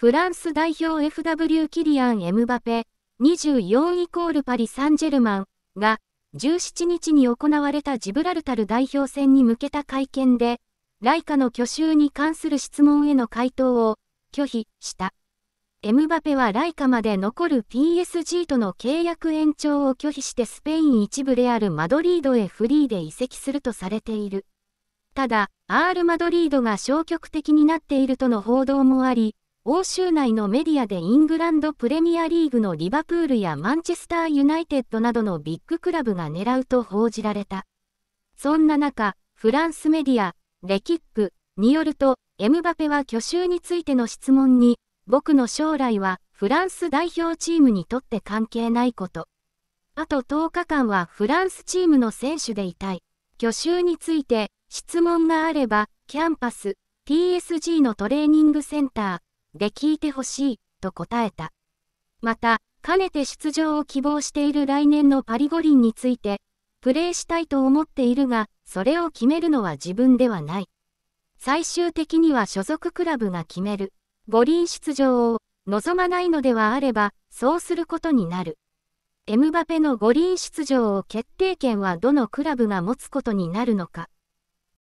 フランス代表 FW キリアン・エムバペ、24イコールパリ・サンジェルマンが、17日に行われたジブラルタル代表戦に向けた会見で、ライカの去就に関する質問への回答を拒否した。エムバペはライカまで残る PSG との契約延長を拒否してスペイン一部であるマドリードへフリーで移籍するとされている。ただ、アール・マドリードが消極的になっているとの報道もあり、欧州内のメディアでイングランドプレミアリーグのリバプールやマンチェスターユナイテッドなどのビッグクラブが狙うと報じられた。そんな中、フランスメディア、レキックによると、エムバペは去就についての質問に、僕の将来はフランス代表チームにとって関係ないこと。あと10日間はフランスチームの選手でいたい。去就について、質問があれば、キャンパス、TSG のトレーニングセンター、で聞いてほしい、と答えた。また、かねて出場を希望している来年のパリ五輪について、プレーしたいと思っているが、それを決めるのは自分ではない。最終的には所属クラブが決める。五輪出場を望まないのではあれば、そうすることになる。エムバペの五輪出場を決定権はどのクラブが持つことになるのか。